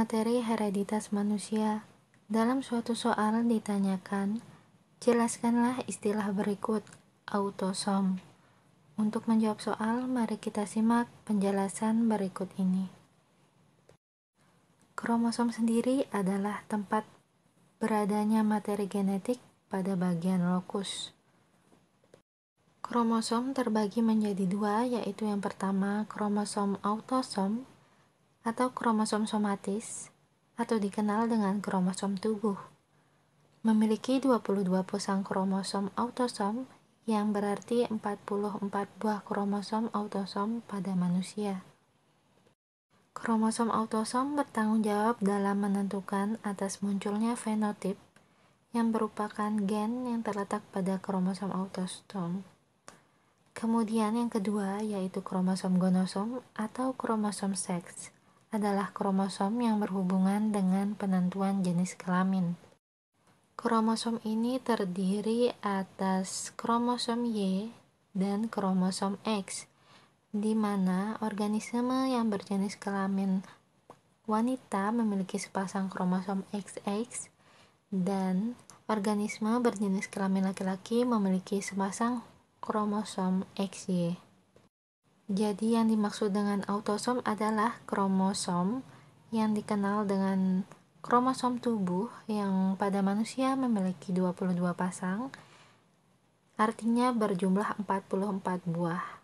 materi hereditas manusia. Dalam suatu soal ditanyakan, jelaskanlah istilah berikut, autosom. Untuk menjawab soal, mari kita simak penjelasan berikut ini. Kromosom sendiri adalah tempat beradanya materi genetik pada bagian lokus. Kromosom terbagi menjadi dua, yaitu yang pertama kromosom autosom atau kromosom somatis atau dikenal dengan kromosom tubuh. Memiliki 22 pasang kromosom autosom yang berarti 44 buah kromosom autosom pada manusia. Kromosom autosom bertanggung jawab dalam menentukan atas munculnya fenotip yang merupakan gen yang terletak pada kromosom autosom. Kemudian yang kedua yaitu kromosom gonosom atau kromosom seks adalah kromosom yang berhubungan dengan penentuan jenis kelamin. Kromosom ini terdiri atas kromosom Y dan kromosom X, di mana organisme yang berjenis kelamin wanita memiliki sepasang kromosom XX dan organisme berjenis kelamin laki-laki memiliki sepasang kromosom XY. Jadi yang dimaksud dengan autosom adalah kromosom yang dikenal dengan kromosom tubuh yang pada manusia memiliki 22 pasang. Artinya berjumlah 44 buah.